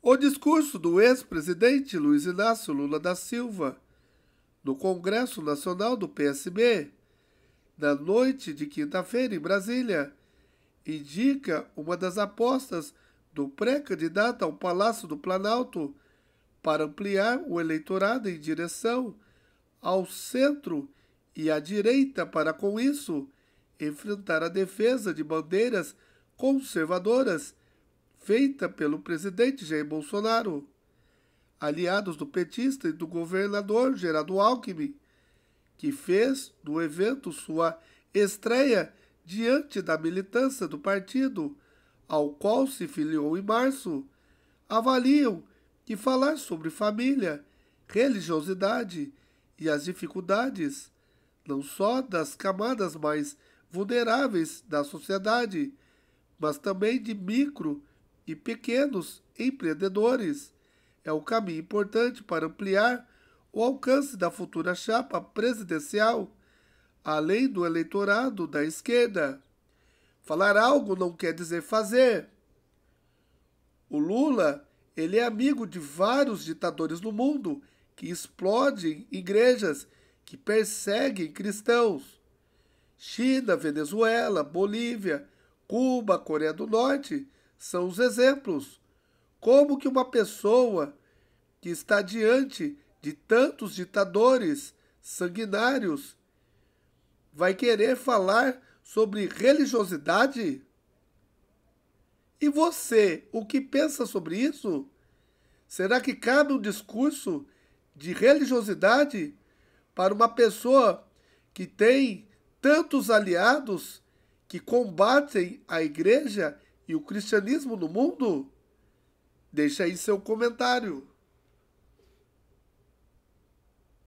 O discurso do ex-presidente Luiz Inácio Lula da Silva no Congresso Nacional do PSB, na noite de quinta-feira em Brasília, indica uma das apostas do pré-candidato ao Palácio do Planalto para ampliar o eleitorado em direção ao centro e à direita para, com isso, enfrentar a defesa de bandeiras conservadoras feita pelo presidente Jair Bolsonaro. Aliados do petista e do governador Geraldo Alckmin, que fez do evento sua estreia diante da militância do partido, ao qual se filiou em março, avaliam que falar sobre família, religiosidade e as dificuldades, não só das camadas mais vulneráveis da sociedade, mas também de micro e pequenos empreendedores. É o um caminho importante para ampliar o alcance da futura chapa presidencial, além do eleitorado da esquerda. Falar algo não quer dizer fazer. O Lula, ele é amigo de vários ditadores no mundo que explodem igrejas que perseguem cristãos. China, Venezuela, Bolívia, Cuba, Coreia do Norte são os exemplos. Como que uma pessoa que está diante de tantos ditadores sanguinários vai querer falar sobre religiosidade? E você, o que pensa sobre isso? Será que cabe um discurso de religiosidade para uma pessoa que tem tantos aliados que combatem a igreja e o cristianismo no mundo? Deixa aí seu comentário.